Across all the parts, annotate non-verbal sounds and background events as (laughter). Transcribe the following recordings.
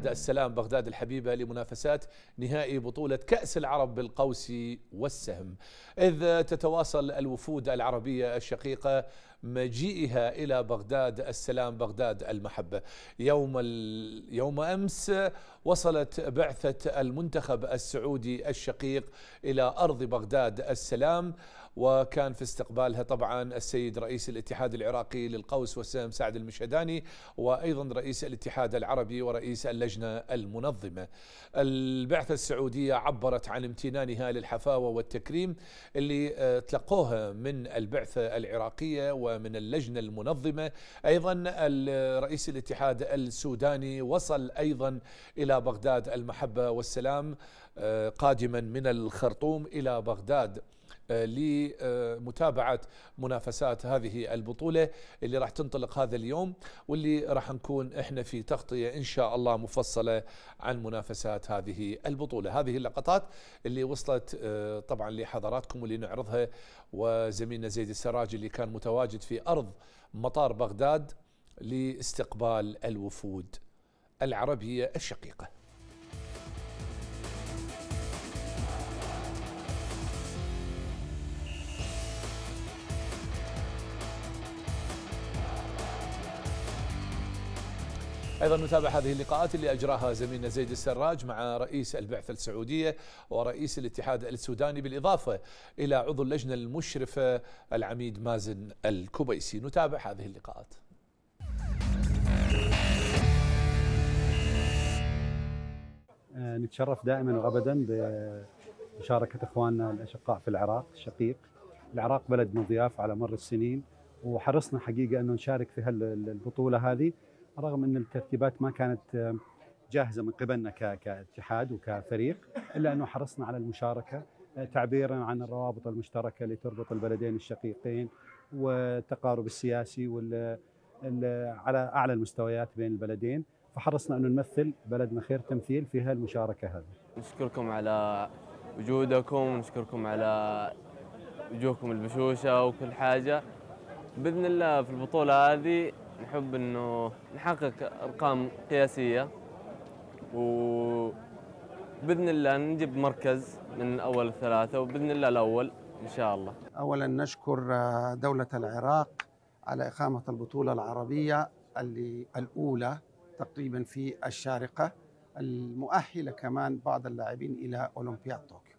عهد السلام بغداد الحبيبة لمنافسات نهائي بطولة كأس العرب بالقوس والسهم إذ تتواصل الوفود العربية الشقيقة مجيئها إلى بغداد السلام بغداد المحبة يوم, يوم أمس وصلت بعثة المنتخب السعودي الشقيق إلى أرض بغداد السلام وكان في استقبالها طبعا السيد رئيس الاتحاد العراقي للقوس والسهم سعد المشهداني وأيضا رئيس الاتحاد العربي ورئيس اللجنة المنظمة البعثة السعودية عبرت عن امتنانها للحفاوة والتكريم اللي آه، تلقوها من البعثة العراقية ومن اللجنة المنظمة أيضا رئيس الاتحاد السوداني وصل أيضا إلى بغداد المحبة والسلام آه، قادما من الخرطوم إلى بغداد لمتابعة منافسات هذه البطولة اللي راح تنطلق هذا اليوم واللي راح نكون احنا في تغطية ان شاء الله مفصلة عن منافسات هذه البطولة هذه اللقطات اللي وصلت آه، طبعا لحضراتكم واللي نعرضها وزميلنا زيد السراج اللي كان متواجد في أرض مطار بغداد لاستقبال الوفود العربية الشقيقة ايضا نتابع هذه اللقاءات اللي اجراها زميلنا زيد السراج مع رئيس البعثه السعوديه ورئيس الاتحاد السوداني بالاضافه الى عضو اللجنه المشرفه العميد مازن الكبيسي نتابع هذه اللقاءات آه، نتشرف دائما وابدا بمشاركه اخواننا الاشقاء في العراق الشقيق العراق بلد مضياف على مر السنين وحرصنا حقيقه انه نشارك في هالبطوله هذه رغم ان الترتيبات ما كانت آه، جاهزه من قبلنا كاتحاد وكفريق الا انه حرصنا على المشاركه آه، تعبيرا عن الروابط المشتركه اللي تربط البلدين الشقيقين والتقارب السياسي وال على اعلى المستويات بين البلدين فحرصنا انه نمثل بلدنا خير تمثيل في هالمشاركه هذه. نشكركم على وجودكم ونشكركم على وجوهكم البشوشه وكل حاجه باذن الله في البطوله هذه نحب انه نحقق ارقام قياسيه و باذن الله نجيب مركز من اول الثلاثه وباذن الله الاول ان شاء الله. اولا نشكر آه، دوله العراق على اقامه البطوله العربيه اللي الاولى تقريبا في الشارقه المؤهله كمان بعض اللاعبين الى اولمبياد طوكيو.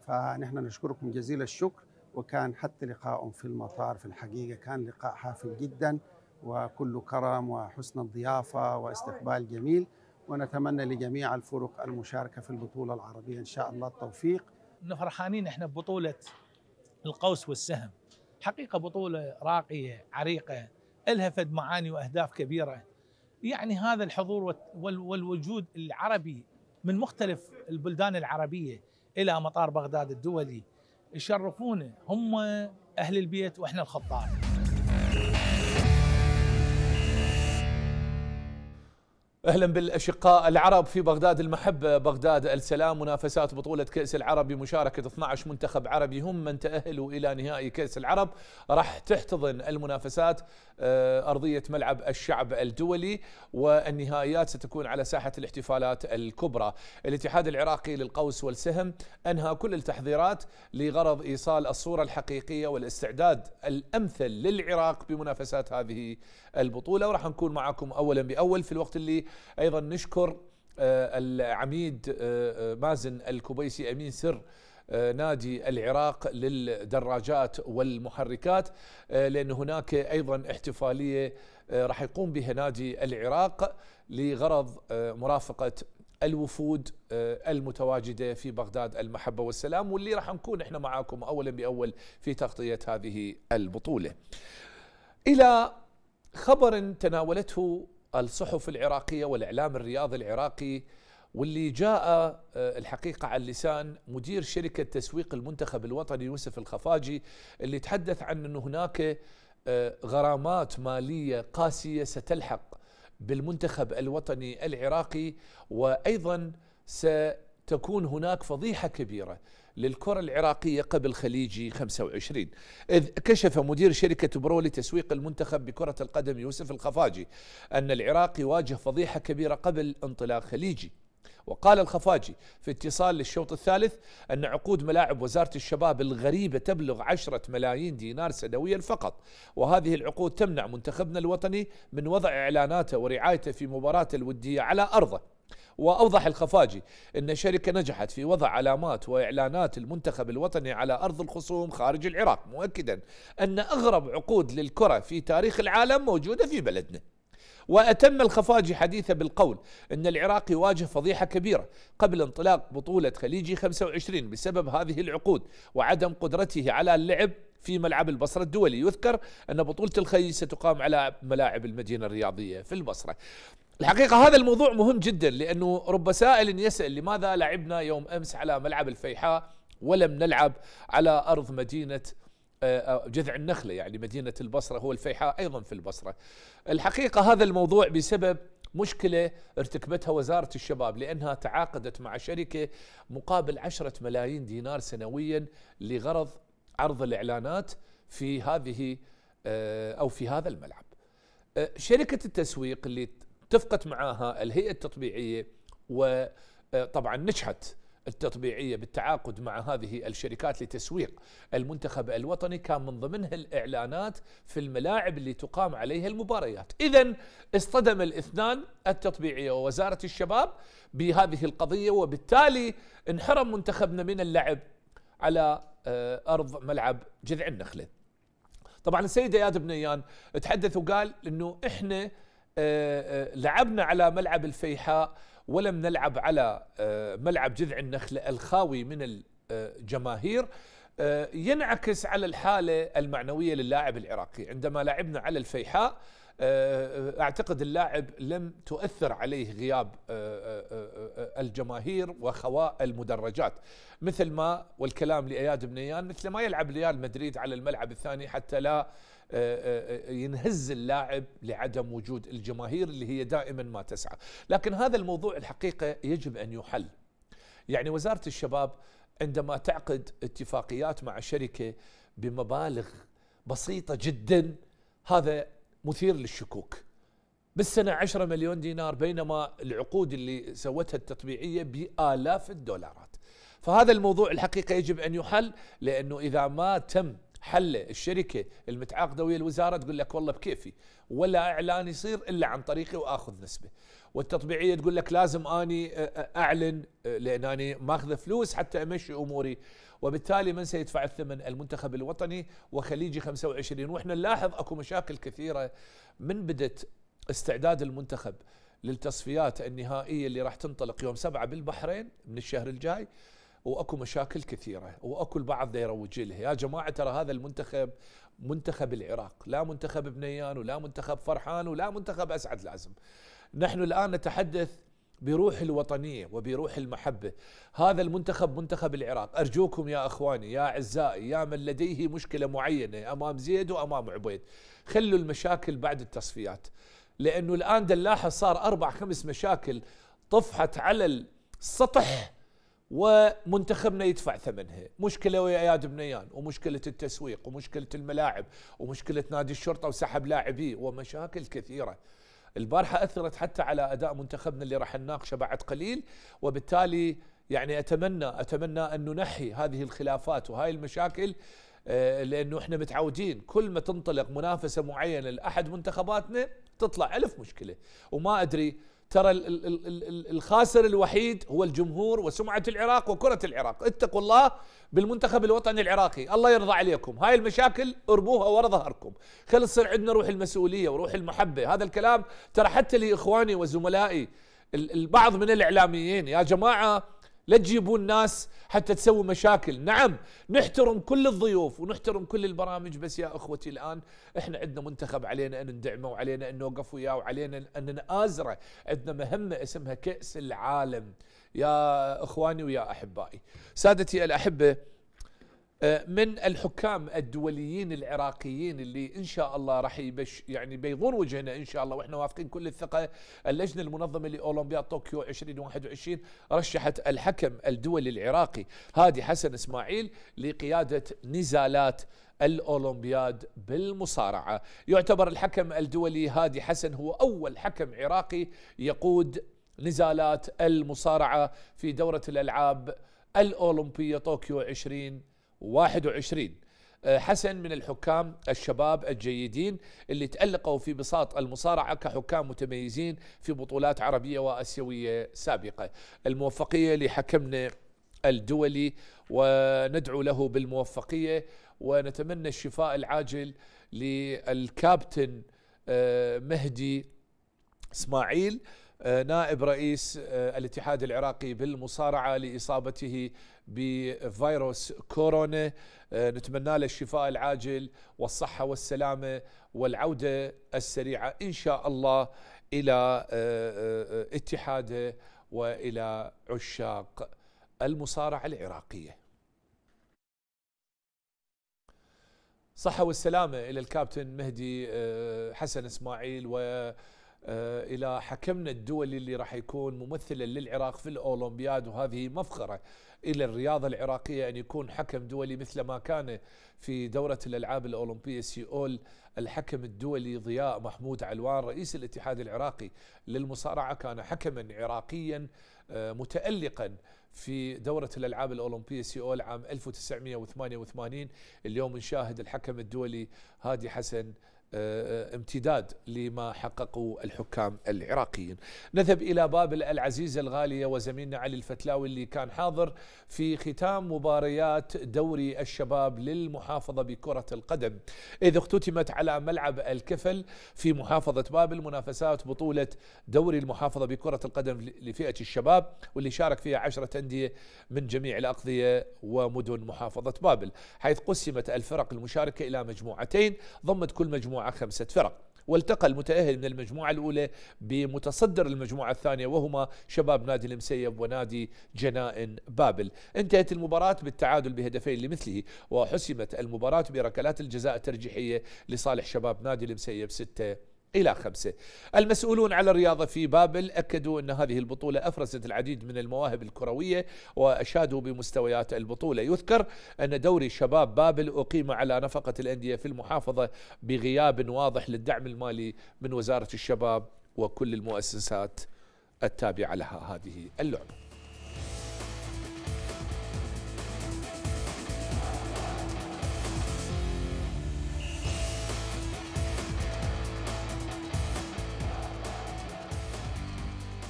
فنحن نشكركم جزيل الشكر وكان حتى لقائهم في المطار في الحقيقه كان لقاء حافل جدا وكل كرم وحسن الضيافة واستقبال جميل ونتمنى لجميع الفرق المشاركة في البطولة العربية إن شاء الله التوفيق فرحانين إحنا ببطولة القوس والسهم حقيقة بطولة راقية عريقة إلها فد معاني وأهداف كبيرة يعني هذا الحضور والوجود العربي من مختلف البلدان العربية إلى مطار بغداد الدولي يشرفونا هم أهل البيت وإحنا الخطار اهلا بالاشقاء العرب في بغداد المحبه بغداد السلام منافسات بطوله كاس العرب بمشاركه 12 منتخب عربي هم من تاهلوا الى نهائي كاس العرب راح تحتضن المنافسات آه، ارضيه ملعب الشعب الدولي والنهائيات ستكون على ساحه الاحتفالات الكبرى الاتحاد العراقي للقوس والسهم انهى كل التحضيرات لغرض ايصال الصوره الحقيقيه والاستعداد الامثل للعراق بمنافسات هذه البطوله وراح نكون معكم اولا باول في الوقت اللي أيضا نشكر آه، العميد آه، آه، مازن الكبيسي أمين سر نادي العراق للدراجات والمحركات لأن هناك أيضا احتفالية راح يقوم بها نادي العراق لغرض مرافقة الوفود المتواجدة في بغداد المحبة والسلام واللي راح نكون احنا معاكم أولا بأول في تغطية هذه البطولة إلى خبر تناولته الصحف العراقية والإعلام الرياضي العراقي واللي جاء آه، الحقيقة على لسان مدير شركة تسويق المنتخب الوطني يوسف الخفاجي اللي تحدث عن أن هناك آه، غرامات مالية قاسية ستلحق بالمنتخب الوطني العراقي وأيضا ستكون هناك فضيحة كبيرة للكرة العراقية قبل خليجي 25 إذ كشف مدير شركة برو لتسويق المنتخب بكرة القدم يوسف الخفاجي أن العراق يواجه فضيحة كبيرة قبل انطلاق خليجي وقال الخفاجي في اتصال للشوط الثالث أن عقود ملاعب وزارة الشباب الغريبة تبلغ عشرة ملايين دينار سنويا فقط وهذه العقود تمنع منتخبنا الوطني من وضع إعلاناته ورعايته في مباراة الودية على أرضه وأوضح الخفاجي أن الشركة نجحت في وضع علامات وإعلانات المنتخب الوطني على أرض الخصوم خارج العراق مؤكدا أن أغرب عقود للكرة في تاريخ العالم موجودة في بلدنا وأتم الخفاجي حديثه بالقول أن العراق يواجه فضيحة كبيرة قبل انطلاق بطولة خليجي 25 بسبب هذه العقود وعدم قدرته على اللعب في ملعب البصرة الدولي يذكر أن بطولة الخي ستقام على ملاعب المدينة الرياضية في البصرة الحقيقة هذا الموضوع مهم جدا لأنه رب سائل يسأل لماذا لعبنا يوم أمس على ملعب الفيحاء ولم نلعب على أرض مدينة آه، آه، جذع النخلة يعني مدينة البصرة هو الفيحاء أيضا في البصرة الحقيقة هذا الموضوع بسبب مشكلة ارتكبتها وزارة الشباب لأنها تعاقدت مع شركة مقابل عشرة ملايين دينار سنويا لغرض عرض الاعلانات في هذه آه، او في هذا الملعب. آه، شركه التسويق اللي اتفقت معاها الهيئه التطبيعيه وطبعا آه، نجحت التطبيعيه بالتعاقد مع هذه الشركات لتسويق المنتخب الوطني كان من ضمنها الاعلانات في الملاعب اللي تقام عليها المباريات، اذا اصطدم الاثنان التطبيعيه ووزاره الشباب بهذه القضيه وبالتالي انحرم منتخبنا من اللعب على آه، ارض ملعب جذع النخله. طبعا السيد اياد بنيان تحدث وقال انه احنا آه، آه، لعبنا على ملعب الفيحاء ولم نلعب على ملعب جذع النخله الخاوي من الجماهير ينعكس على الحاله المعنويه للاعب العراقي عندما لعبنا على الفيحاء آه، آه، اعتقد اللاعب لم تؤثر عليه غياب آه، الجماهير وخواء المدرجات مثل ما والكلام لاياد بنيان مثل ما يلعب ريال مدريد على الملعب الثاني حتى لا ينهز اللاعب لعدم وجود الجماهير اللي هي دائما ما تسعى لكن هذا الموضوع الحقيقه يجب ان يحل يعني وزاره الشباب عندما تعقد اتفاقيات مع شركه بمبالغ بسيطه جدا هذا مثير للشكوك بالسنة 10 مليون دينار بينما العقود اللي سوتها التطبيعية بآلاف الدولارات فهذا الموضوع الحقيقة يجب أن يحل لأنه إذا ما تم حله الشركة المتعاقدة ويا الوزارة تقول لك والله بكيفي ولا إعلان يصير إلا عن طريقي وآخذ نسبة والتطبيعية تقول لك لازم أني أعلن لأن أنا ماخذ فلوس حتى أمشي أموري وبالتالي من سيدفع الثمن المنتخب الوطني وخليجي 25 واحنا نلاحظ اكو مشاكل كثيره من بدت استعداد المنتخب للتصفيات النهائيه اللي راح تنطلق يوم 7 بالبحرين من الشهر الجاي واكو مشاكل كثيره واكو البعض دا يروج لها يا جماعه ترى هذا المنتخب منتخب العراق لا منتخب بنيان ولا منتخب فرحان ولا منتخب اسعد لازم نحن الان نتحدث بروح الوطنية وبروح المحبة هذا المنتخب منتخب العراق أرجوكم يا أخواني يا أعزائي يا من لديه مشكلة معينة أمام زيد وأمام عبيد خلوا المشاكل بعد التصفيات لأنه الآن دلاحة صار أربع خمس مشاكل طفحت على السطح ومنتخبنا يدفع ثمنها مشكلة ويا اياد بنيان ومشكلة التسويق ومشكلة الملاعب ومشكلة نادي الشرطة وسحب لاعبيه ومشاكل كثيرة البارحه اثرت حتى على اداء منتخبنا اللي راح نناقشه بعد قليل وبالتالي يعني اتمنى اتمنى ان ننحي هذه الخلافات وهاي المشاكل آه، لانه احنا متعودين كل ما تنطلق منافسه معينه لاحد منتخباتنا تطلع الف مشكله وما ادري ترى الخاسر الوحيد هو الجمهور وسمعة العراق وكرة العراق اتقوا الله بالمنتخب الوطني العراقي الله يرضى عليكم هاي المشاكل ارموها ورا ظهركم خلص يصير عندنا روح المسؤولية وروح المحبة هذا الكلام ترى حتى لإخواني وزملائي البعض من الإعلاميين يا جماعة لا تجيبوا الناس حتى تسوي مشاكل نعم نحترم كل الضيوف ونحترم كل البرامج بس يا أخوتي الآن إحنا عندنا منتخب علينا أن ندعمه وعلينا أن نوقف وياه وعلينا أن نآزره عندنا مهمة اسمها كأس العالم يا إخواني ويا أحبائي سادتي الأحبة آه، من الحكام الدوليين العراقيين اللي ان شاء الله راح يبش يعني بيضون وجهنا ان شاء الله واحنا واثقين كل الثقه اللجنه المنظمه لاولمبياد طوكيو 2021 رشحت الحكم الدولي العراقي هادي حسن اسماعيل لقياده نزالات الأولمبياد بالمصارعة يعتبر الحكم الدولي هادي حسن هو أول حكم عراقي يقود نزالات المصارعة في دورة الألعاب الأولمبية طوكيو 20 21 آه، حسن من الحكام الشباب الجيدين اللي تألقوا في بساط المصارعة كحكام متميزين في بطولات عربية وآسيوية سابقة الموفقية لحكمنا الدولي وندعو له بالموفقية ونتمنى الشفاء العاجل للكابتن آه، مهدي اسماعيل آه، نائب رئيس آه، الاتحاد العراقي بالمصارعة لإصابته بفيروس كورونا آه، نتمنى له الشفاء العاجل والصحة والسلامة والعودة السريعة إن شاء الله إلى اتحاده وإلى عشاق المصارعة العراقية صحة والسلامة إلى الكابتن مهدي حسن إسماعيل و آه، الى حكمنا الدولي اللي راح يكون ممثلا للعراق في الاولمبياد وهذه مفخره الى الرياضه العراقيه ان يكون حكم دولي مثل ما كان في دوره الالعاب الاولمبيه سيول الحكم الدولي ضياء محمود علوان رئيس الاتحاد العراقي للمصارعه كان حكما عراقيا آه، متالقا في دورة الألعاب الأولمبية سيول عام 1988 اليوم نشاهد الحكم الدولي هادي حسن آه، امتداد لما حققوا الحكام العراقيين نذهب إلى بابل العزيزة الغالية وزميلنا علي الفتلاوي اللي كان حاضر في ختام مباريات دوري الشباب للمحافظة بكرة القدم إذ اختتمت على ملعب الكفل في محافظة بابل منافسات بطولة دوري المحافظة بكرة القدم لفئة الشباب واللي شارك فيها عشرة أندية من جميع الأقضية ومدن محافظة بابل حيث قسمت الفرق المشاركة إلى مجموعتين ضمت كل مجموعة مجموعة خمسة فرق والتقى المتأهل من المجموعة الأولى بمتصدر المجموعة الثانية وهما شباب نادي المسيب ونادي جنائن بابل انتهت المباراة بالتعادل بهدفين لمثله وحسمت المباراة بركلات الجزاء الترجيحية لصالح شباب نادي المسيب 6 إلى خمسة المسؤولون على الرياضة في بابل أكدوا أن هذه البطولة أفرزت العديد من المواهب الكروية وأشادوا بمستويات البطولة يذكر أن دوري شباب بابل أقيم على نفقة الأندية في المحافظة بغياب واضح للدعم المالي من وزارة الشباب وكل المؤسسات التابعة لها هذه اللعبة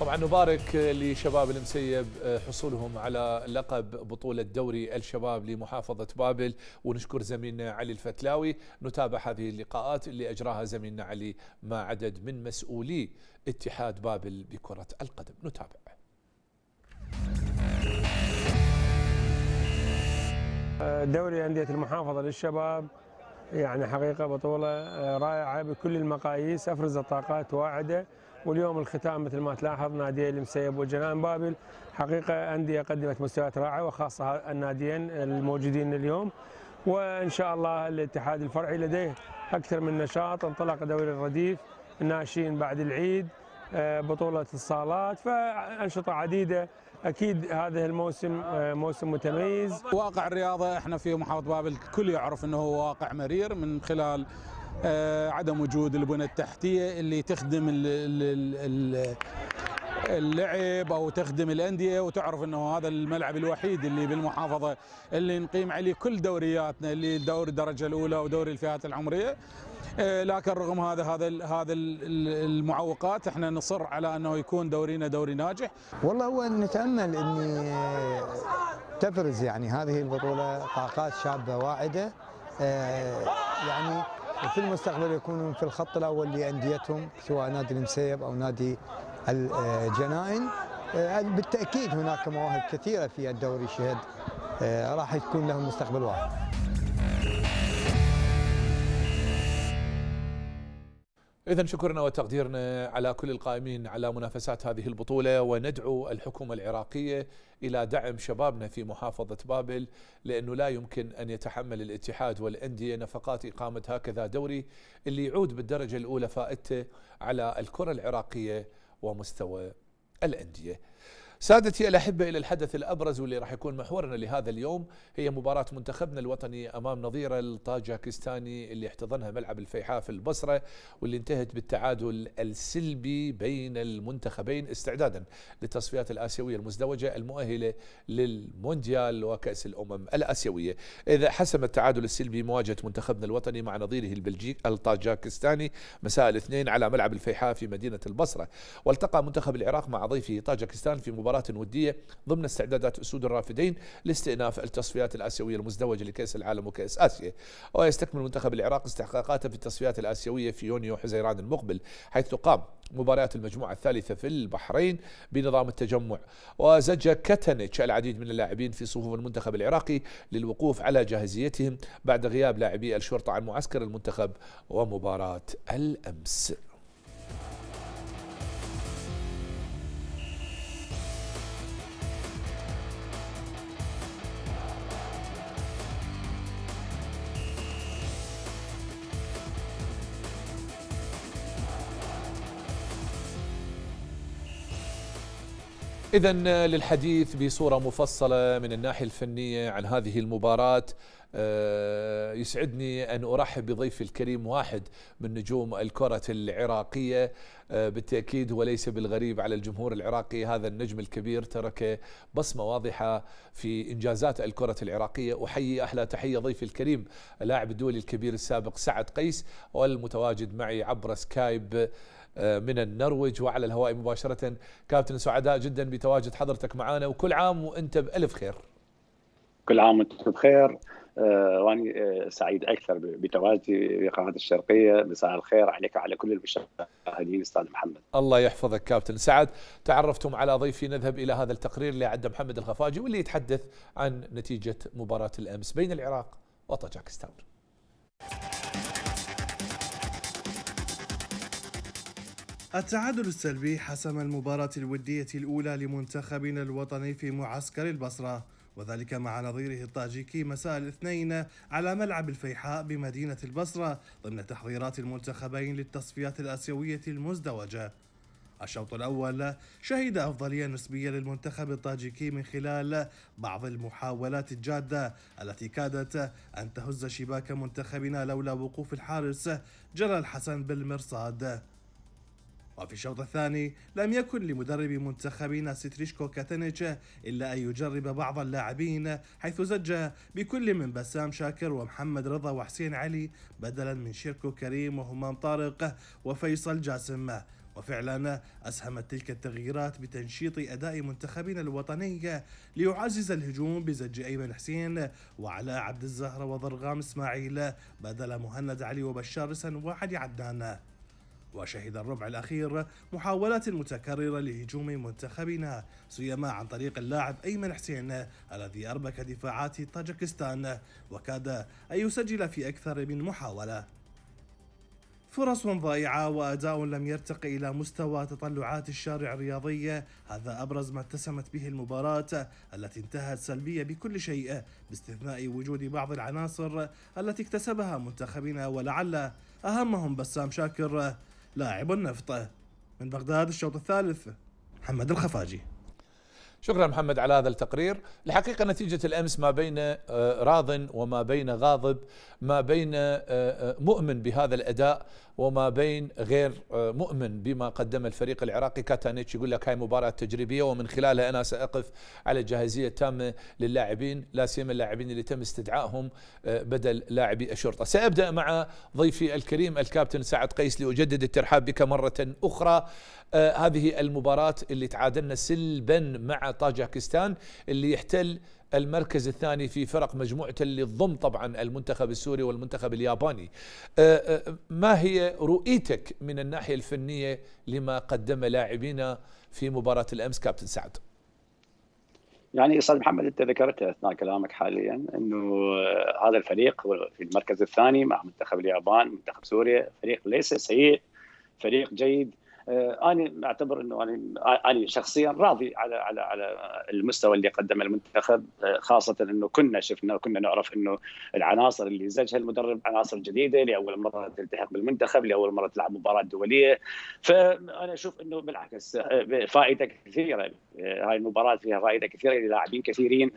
طبعا نبارك لشباب المسيب آه، حصولهم على لقب بطولة دوري الشباب لمحافظة بابل ونشكر زميلنا علي الفتلاوي نتابع هذه اللقاءات اللي أجراها زميلنا علي مع عدد من مسؤولي اتحاد بابل بكرة القدم نتابع دوري أندية المحافظة للشباب يعني حقيقة بطولة آه، رائعة بكل المقاييس أفرز طاقات واعدة واليوم الختام مثل ما تلاحظ نادي المسيب وجنان بابل حقيقه انديه قدمت مستويات رائعه وخاصه الناديين الموجودين اليوم وان شاء الله الاتحاد الفرعي لديه اكثر من نشاط انطلق دوري الرديف الناشئين بعد العيد آه، بطوله الصالات فانشطه عديده اكيد هذا الموسم آه، موسم متميز واقع الرياضه احنا في محافظه بابل الكل يعرف انه هو واقع مرير من خلال آه، عدم وجود البنى التحتيه اللي تخدم الـ الـ الـ اللعب او تخدم الانديه وتعرف انه هذا الملعب الوحيد اللي بالمحافظه اللي نقيم عليه كل دورياتنا اللي دوري الدرجه الاولى ودوري الفئات العمريه آه، لكن رغم هذا هذا هذا المعوقات احنا نصر على انه يكون دورينا دوري ناجح والله هو نتامل ان تبرز يعني هذه البطوله طاقات شابه واعده آه، يعني وفي المستقبل يكونون في الخط الاول لانديتهم سواء نادي المسيب او نادي الجنائن آه، بالتاكيد هناك مواهب كثيره في الدوري الشهد آه، راح تكون لهم مستقبل واضح إذا شكرنا وتقديرنا على كل القائمين على منافسات هذه البطولة وندعو الحكومة العراقية إلى دعم شبابنا في محافظة بابل لأنه لا يمكن أن يتحمل الاتحاد والأندية نفقات إقامة هكذا دوري اللي يعود بالدرجة الأولى فائدته على الكرة العراقية ومستوى الأندية سادتي الأحبة إلى الحدث الأبرز واللي راح يكون محورنا لهذا اليوم هي مباراة منتخبنا الوطني أمام نظيره الطاجكستاني اللي احتضنها ملعب الفيحاء في البصرة واللي انتهت بالتعادل السلبي بين المنتخبين استعدادا للتصفيات الآسيوية المزدوجة المؤهلة للمونديال وكأس الأمم الآسيوية إذا حسم التعادل السلبي مواجهة منتخبنا الوطني مع نظيره البلجيك الطاجكستاني مساء الاثنين على ملعب الفيحاء في مدينة البصرة والتقى منتخب العراق مع ضيفه طاجكستان في مباراة مباراة ودية ضمن استعدادات أسود الرافدين لاستئناف التصفيات الآسيوية المزدوجة لكأس العالم وكأس آسيا ويستكمل منتخب العراق استحقاقاته في التصفيات الآسيوية في يونيو حزيران المقبل حيث تقام مباريات المجموعة الثالثة في البحرين بنظام التجمع وزج كتنيتش العديد من اللاعبين في صفوف المنتخب العراقي للوقوف على جاهزيتهم بعد غياب لاعبي الشرطة عن معسكر المنتخب ومباراة الأمس إذا للحديث بصورة مفصلة من الناحية الفنية عن هذه المباراة آه، يسعدني أن أرحب بضيفي الكريم واحد من نجوم الكرة العراقية آه، بالتأكيد وليس بالغريب على الجمهور العراقي هذا النجم الكبير ترك بصمة واضحة في إنجازات الكرة العراقية أحيي أحلى تحية ضيفي الكريم اللاعب الدولي الكبير السابق سعد قيس والمتواجد معي عبر سكايب آه، من النرويج وعلى الهواء مباشرة كابتن سعداء جدا بتواجد حضرتك معنا وكل عام وانت بألف خير كل عام وانت بخير آه، واني آه، سعيد اكثر بتواجدي بقناه الشرقيه مساء الخير عليك وعلى كل المشاهدين استاذ محمد الله يحفظك كابتن سعد تعرفتم على ضيفي نذهب الى هذا التقرير اللي عد محمد الخفاجي واللي يتحدث عن نتيجه مباراه الامس بين العراق وطاجكستان التعادل السلبي حسم المباراة الودية الأولى لمنتخبنا الوطني في معسكر البصرة وذلك مع نظيره الطاجيكي مساء الاثنين على ملعب الفيحاء بمدينة البصرة ضمن تحضيرات المنتخبين للتصفيات الآسيوية المزدوجة الشوط الأول شهد أفضلية نسبية للمنتخب الطاجيكي من خلال بعض المحاولات الجادة التي كادت أن تهز شباك منتخبنا لولا وقوف الحارس جلال حسن بالمرصاد وفي الشوط الثاني لم يكن لمدرب منتخبنا ستريشكو كاتانيتش إلا أن يجرب بعض اللاعبين حيث زج بكل من بسام شاكر ومحمد رضا وحسين علي بدلا من شيركو كريم وهمام طارق وفيصل جاسم وفعلا أسهمت تلك التغييرات بتنشيط أداء منتخبنا الوطني ليعزز الهجوم بزج أيمن حسين وعلاء عبد الزهرة وضرغام إسماعيل بدل مهند علي وبشار سنواحد عدنان وشهد الربع الأخير محاولات متكررة لهجوم منتخبنا سيما عن طريق اللاعب أيمن حسين الذي أربك دفاعات طاجكستان وكاد أن يسجل في أكثر من محاولة فرص ضائعة وأداء لم يرتق إلى مستوى تطلعات الشارع الرياضي هذا أبرز ما اتسمت به المباراة التي انتهت سلبية بكل شيء باستثناء وجود بعض العناصر التي اكتسبها منتخبنا ولعل أهمهم بسام شاكر لاعب النفطة من بغداد الشوط الثالث محمد الخفاجي شكرا محمد على هذا التقرير الحقيقة نتيجة الأمس ما بين آه، راض وما بين غاضب ما بين آه، آه، مؤمن بهذا الأداء وما بين غير آه، مؤمن بما قدم الفريق العراقي كاتانيتش يقول لك هاي مباراة تجريبية ومن خلالها أنا سأقف على جاهزية تامة للاعبين لا سيما اللاعبين اللي تم استدعائهم آه، بدل لاعبي الشرطة سأبدأ مع ضيفي الكريم الكابتن سعد قيس لأجدد الترحاب بك مرة أخرى آه، هذه المباراة اللي تعادلنا سلبا مع طاجكستان اللي يحتل المركز الثاني في فرق مجموعة اللي تضم طبعا المنتخب السوري والمنتخب الياباني أه، أه، ما هي رؤيتك من الناحية الفنية لما قدم لاعبينا في مباراة الأمس كابتن سعد يعني استاذ محمد انت ذكرت اثناء كلامك حاليا انه أه، هذا الفريق في المركز الثاني مع منتخب اليابان منتخب سوريا فريق ليس سيء فريق جيد آه، انا اعتبر انه انا انا شخصيا راضي على على على المستوى اللي قدمه المنتخب آه، خاصه انه كنا شفنا كنا نعرف انه العناصر اللي زجها المدرب عناصر جديده لاول مره تلتحق بالمنتخب لاول مره تلعب مباراه دوليه فانا اشوف انه بالعكس آه، فائده كثيره هاي المباراه فيها فائده كثيره للاعبين كثيرين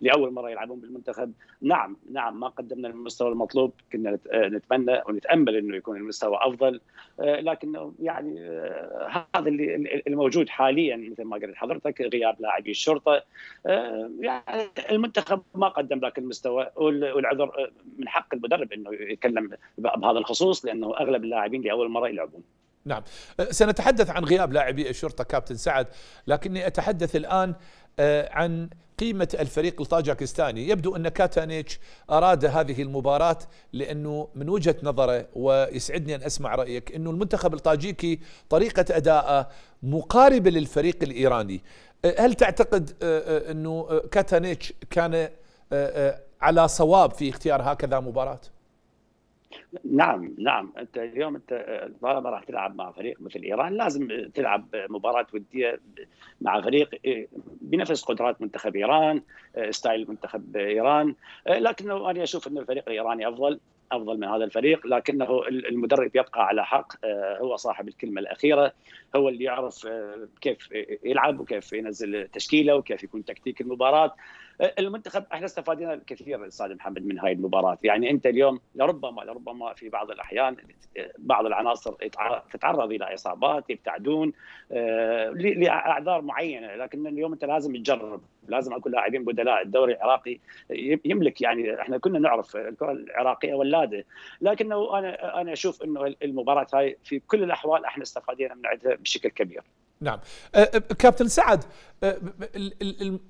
لاول مره يلعبون بالمنتخب نعم نعم ما قدمنا المستوى المطلوب كنا نتمنى ونتامل انه يكون المستوى افضل لكن يعني هذا اللي الموجود حاليا مثل ما قلت حضرتك غياب لاعبي الشرطه آه، يعني المنتخب ما قدم ذاك المستوى والعذر آه، من حق المدرب انه يتكلم بهذا الخصوص لانه اغلب اللاعبين لاول مره يلعبون نعم آه، سنتحدث عن غياب لاعبي الشرطه كابتن سعد لكني اتحدث الان آه، عن قيمة الفريق الطاجكستاني يبدو أن كاتانيتش أراد هذه المباراة لأنه من وجهة نظره ويسعدني أن أسمع رأيك أنه المنتخب الطاجيكي طريقة أداءه مقاربة للفريق الإيراني آه، هل تعتقد آه، أنه كاتانيتش كان على صواب في اختيار هكذا مباراه نعم نعم انت اليوم انت طالما راح تلعب مع فريق مثل ايران لازم تلعب مباراه وديه مع فريق إيه، بنفس قدرات منتخب ايران إيه، ستايل منتخب ايران إيه، لكنه انا اشوف ان الفريق الايراني افضل افضل من هذا الفريق لكنه المدرب يبقى على حق هو صاحب الكلمه الاخيره هو اللي يعرف كيف يلعب وكيف ينزل تشكيله وكيف يكون تكتيك المباراه المنتخب احنا استفادنا الكثير استاذ محمد من هاي المباراه يعني انت اليوم لربما لربما في بعض الاحيان بعض العناصر تتعرض الى اصابات يبتعدون آه، لاعذار معينه لكن اليوم انت لازم تجرب لازم اكون لاعبين بدلاء الدوري العراقي يملك يعني احنا كنا نعرف الكره العراقيه ولاده لكنه انا انا اشوف انه المباراه هاي في كل الاحوال احنا استفادنا من عندها بشكل كبير نعم أه، أه، كابتن سعد أه،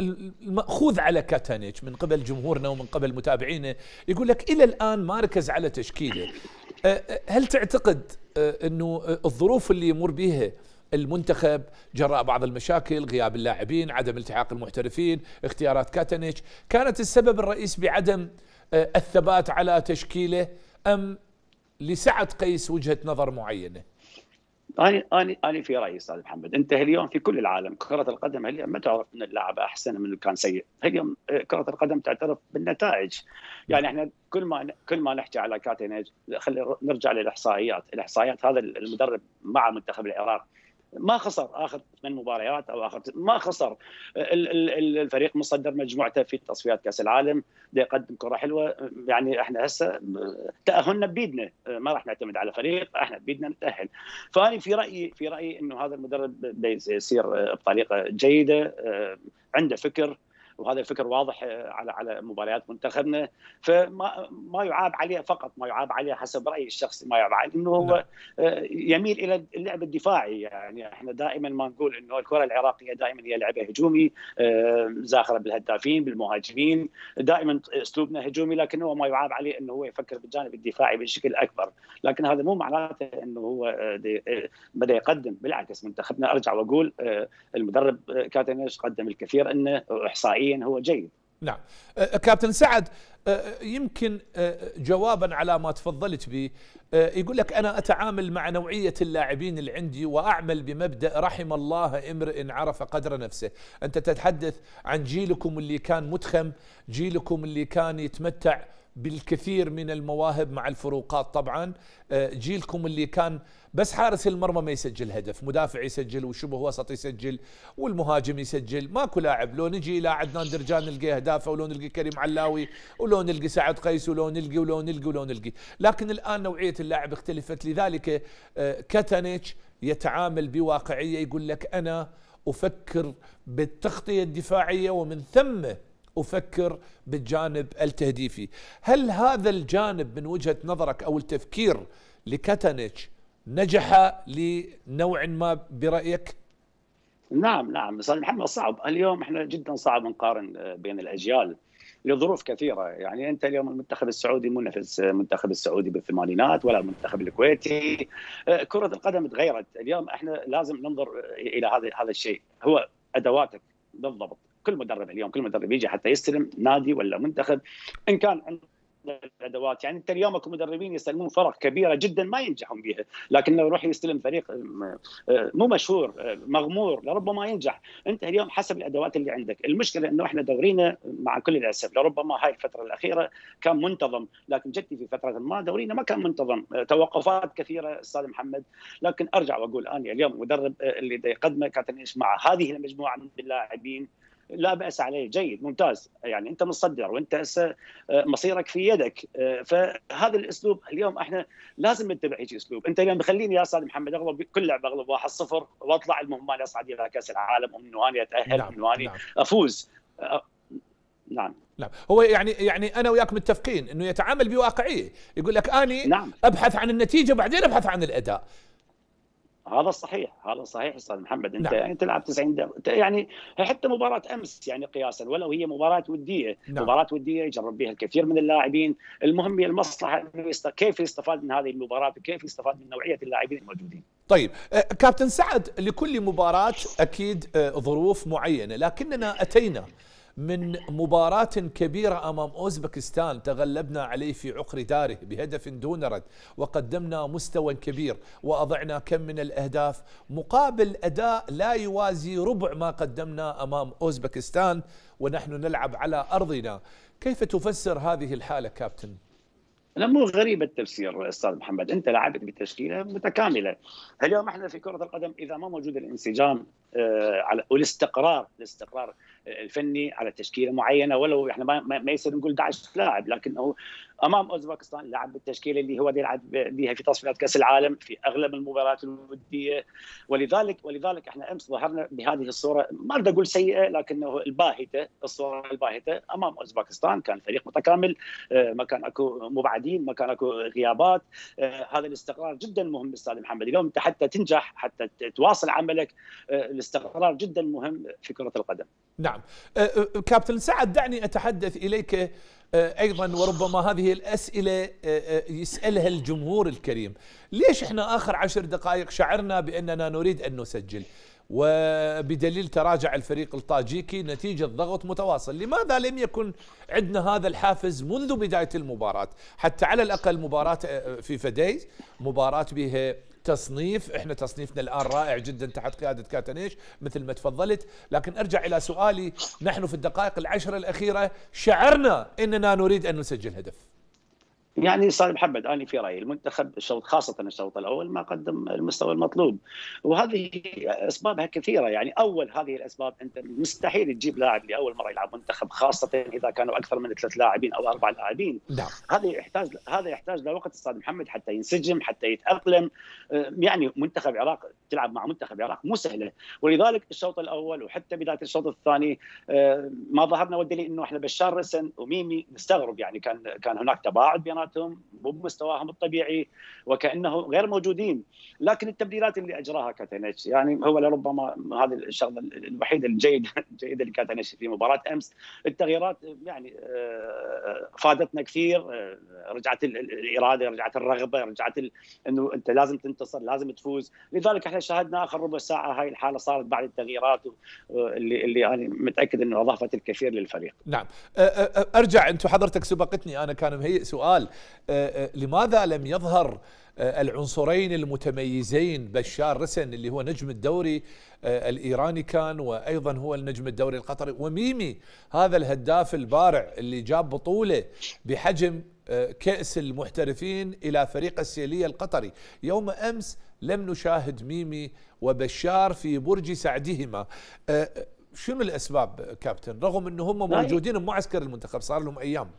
المأخوذ على كاتانيتش من قبل جمهورنا ومن قبل متابعينا يقول لك إلى الآن ما ركز على تشكيله هل تعتقد أنه الظروف اللي يمر بها المنتخب جراء بعض المشاكل غياب اللاعبين عدم التحاق المحترفين اختيارات كاتانيتش كانت السبب الرئيس بعدم الثبات على تشكيله أم لسعة قيس وجهة نظر معينة انا انا انا في رايي استاذ محمد انت اليوم في كل العالم كره القدم اليوم ما تعرف ان اللاعب احسن من اللي كان سيء اليوم آه، كره القدم تعترف بالنتائج يعني احنا كل ما كل ما نحكي على كاتينيج خلينا نرجع للاحصائيات الاحصائيات هذا المدرب مع منتخب العراق ما خسر اخر ثمان مباريات او اخر ما خسر الفريق مصدر مجموعته في تصفيات كاس العالم بده يقدم كره حلوه يعني احنا هسه تاهلنا بيدنا ما راح نعتمد على فريق احنا بيدنا نتاهل فاني في رايي في رايي انه هذا المدرب بده يصير بطريقه جيده آه، عنده فكر وهذا الفكر واضح آه، على على مباريات منتخبنا فما ما يعاب عليه فقط ما يعاب عليه حسب رايي الشخصي ما يعاب عليه انه هو نعم. آه، يميل الى اللعب الدفاعي يعني احنا دائما ما نقول انه الكره العراقيه دائما هي لعبه هجومي آه، زاخره بالهدافين بالمهاجمين دائما اسلوبنا هجومي لكن هو ما يعاب عليه انه هو يفكر بالجانب الدفاعي بشكل اكبر لكن هذا مو معناته انه هو بدا يقدم بالعكس منتخبنا ارجع واقول المدرب كاتينيش قدم الكثير انه احصائيا عمليا هو جيد نعم أه، أه، كابتن سعد أه، يمكن جوابا على ما تفضلت به يقول لك انا اتعامل مع نوعيه اللاعبين اللي عندي واعمل بمبدا رحم الله امرئ عرف قدر نفسه، انت تتحدث عن جيلكم اللي كان متخم، جيلكم اللي كان يتمتع بالكثير من المواهب مع الفروقات طبعا، جيلكم اللي كان بس حارس المرمى ما يسجل هدف مدافع يسجل وشبه وسط يسجل والمهاجم يسجل ماكو لاعب لو نجي الى عدنان درجان نلقى اهدافه ولو نلقى كريم علاوي ولو نلقى سعد قيس ولو نلقى ولو نلقى ولو نلقى لكن الان نوعيه اللاعب اختلفت لذلك آه، كاتانيتش يتعامل بواقعيه يقول لك انا افكر بالتغطيه الدفاعيه ومن ثم افكر بالجانب التهديفي، هل هذا الجانب من وجهه نظرك او التفكير لكاتانيتش نجح لنوع ما برايك؟ نعم نعم استاذ محمد صعب اليوم احنا جدا صعب نقارن آه، بين الاجيال لظروف كثيره يعني انت اليوم المنتخب السعودي مو نفس المنتخب السعودي بالثمانينات ولا المنتخب الكويتي آه، كره القدم تغيرت اليوم احنا لازم ننظر آه، الى هذا هذا الشيء هو ادواتك بالضبط كل مدرب اليوم كل مدرب يجي حتى يستلم نادي ولا منتخب ان كان عنده الادوات يعني انت اليوم اكو مدربين يستلمون فرق كبيره جدا ما ينجحون بها لكن لو يروح يستلم فريق آه، مو مشهور آه، مغمور لربما ينجح انت اليوم حسب الادوات اللي عندك المشكله انه احنا دورينا مع كل الاسف لربما هاي الفتره الاخيره كان منتظم لكن جدي في فتره ما دورينا ما كان منتظم آه، توقفات كثيره استاذ محمد لكن ارجع واقول انا اليوم مدرب اللي يقدمه كاتنيش مع هذه المجموعه من اللاعبين لا باس عليه جيد ممتاز يعني انت متصدر وانت هسه آه، مصيرك في يدك آه، فهذا الاسلوب اليوم احنا لازم نتبع هيك اسلوب انت اليوم بخليني يا استاذ محمد اغلب كل لعبه اغلب 1-0 واطلع المهم انا اصعد الى كاس العالم انه انا اتاهل نعم. انه نعم. افوز آه، نعم نعم هو يعني يعني انا وياك متفقين انه يتعامل بواقعيه يقول لك اني نعم. ابحث عن النتيجه بعدين ابحث عن الاداء هذا صحيح هذا صحيح استاذ محمد انت نعم. يعني تلعب 90 دقيقه يعني حتى مباراه امس يعني قياسا ولو هي مباراه وديه نعم. مباراه وديه يجرب بها الكثير من اللاعبين المهم هي المصلحه كيف يستفاد من هذه المباراه وكيف يستفاد من نوعيه اللاعبين الموجودين طيب كابتن سعد لكل مباراه اكيد ظروف معينه لكننا اتينا من مباراة كبيرة أمام أوزبكستان تغلبنا عليه في عقر داره بهدف دون رد وقدمنا مستوى كبير وأضعنا كم من الأهداف مقابل أداء لا يوازي ربع ما قدمنا أمام أوزبكستان ونحن نلعب على أرضنا كيف تفسر هذه الحالة كابتن؟ لا مو غريب التفسير استاذ محمد انت لعبت بتشكيله متكامله اليوم احنا في كره القدم اذا ما موجود الانسجام آه، على والاستقرار الاستقرار الفني على تشكيله معينه ولو احنا ما, ما يصير نقول داعش لاعب لكنه امام اوزباكستان لعب بالتشكيله اللي هو يلعب بها في تصفيات كاس العالم في اغلب المباريات الوديه ولذلك ولذلك احنا امس ظهرنا بهذه الصوره ما اريد اقول سيئه لكنه الباهته الصوره الباهته امام اوزباكستان كان فريق متكامل آه، ما كان اكو مبعدين ما كان اكو غيابات آه، هذا الاستقرار جدا مهم استاذ محمد اليوم انت حتى تنجح حتى تواصل عملك الاستقرار جدا مهم في كرة القدم نعم أه، أه، كابتن سعد دعني أتحدث إليك أه، أيضا وربما هذه الأسئلة يسألها الجمهور الكريم ليش إحنا آخر عشر دقائق شعرنا بأننا نريد أن نسجل وبدليل تراجع الفريق الطاجيكي نتيجة ضغط متواصل لماذا لم يكن عندنا هذا الحافز منذ بداية المباراة حتى على الأقل مباراة في فديز مباراة بها تصنيف احنا تصنيفنا الان رائع جدا تحت قياده كاتانيش مثل ما تفضلت لكن ارجع الى سؤالي نحن في الدقائق العشر الاخيره شعرنا اننا نريد ان نسجل هدف يعني صالح محمد انا في رايي المنتخب الشوط خاصه الشوط الاول ما قدم المستوى المطلوب وهذه اسبابها كثيره يعني اول هذه الاسباب انت مستحيل تجيب لاعب لاول مره يلعب منتخب خاصه اذا كانوا اكثر من ثلاث لاعبين او اربع لاعبين نعم. هذا يحتاج هذا يحتاج لوقت استاذ محمد حتى ينسجم حتى يتاقلم يعني منتخب العراق تلعب مع منتخب العراق مو سهله ولذلك الشوط الاول وحتى بدايه الشوط الثاني ما ظهرنا والدليل انه احنا بشار رسن وميمي نستغرب يعني كان كان هناك تباعد بين مو بمستواهم الطبيعي وكانه غير موجودين لكن التبديلات اللي اجراها كاتانيتش يعني هو لربما هذه الشغله الوحيده الجيده (laughs) الجيده لكاتانيتش في مباراه امس التغييرات يعني آه، فادتنا كثير آه، رجعت الاراده رجعت الرغبه رجعت ال... انه انت لازم تنتصر لازم تفوز لذلك احنا شاهدنا اخر ربع ساعه هاي الحاله صارت بعد التغييرات اللي اللي انا يعني متاكد انه اضافت الكثير للفريق نعم ارجع انت حضرتك سبقتني انا كان مهيئ سؤال آه، آه، لماذا لم يظهر آه، العنصرين المتميزين بشار رسن اللي هو نجم الدوري الايراني كان وايضا هو النجم الدوري القطري وميمي هذا الهداف البارع اللي جاب بطوله بحجم كأس المحترفين إلى فريق السيلية القطري يوم أمس لم نشاهد ميمي وبشار في برج سعدهما شنو الأسباب كابتن رغم أنهم موجودين بمعسكر المنتخب صار لهم أيام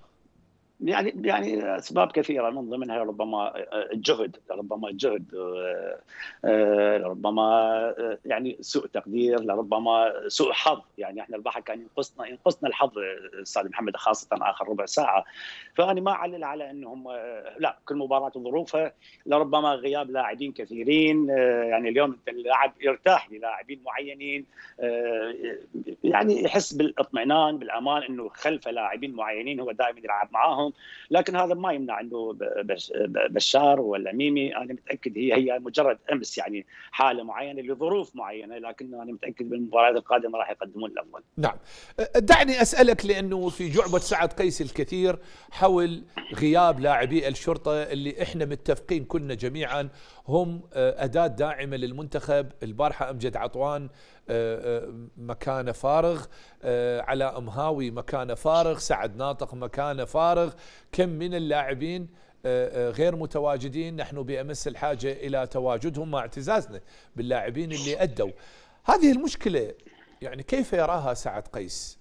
يعني يعني اسباب كثيره من ضمنها ربما آه، الجهد ربما الجهد آه، آه، ربما يعني سوء تقدير لربما سوء حظ يعني احنا البحر كان ينقصنا ينقصنا الحظ استاذ محمد خاصه اخر ربع ساعه فانا ما اعلل على انهم لا كل مباراه ظروفها لربما غياب لاعبين كثيرين يعني اليوم اللاعب يرتاح للاعبين معينين يعني يحس بالاطمئنان بالامان انه خلف لاعبين معينين هو دائما يلعب معاهم اليوم لكن هذا ما يمنع انه بشار ولا ميمي انا متاكد هي هي مجرد امس يعني حاله معينه لظروف معينه لكن انا متاكد بالمباريات القادمه راح يقدمون الافضل. نعم دعني اسالك لانه في جعبه سعد قيس الكثير حول غياب لاعبي الشرطه اللي احنا متفقين كلنا جميعا هم اداه داعمه للمنتخب البارحه امجد عطوان آه، آه، مكانه فارغ آه، علاء امهاوي مكانه فارغ سعد ناطق مكانه فارغ كم من اللاعبين غير متواجدين نحن بأمس الحاجة إلى تواجدهم مع اعتزازنا باللاعبين اللي أدوا هذه المشكلة يعني كيف يراها سعد قيس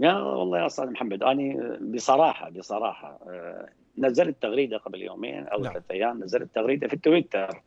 يا والله يا استاذ محمد انا بصراحه بصراحه نزلت تغريده قبل يومين او نعم. ثلاث ايام نزلت تغريده في التويتر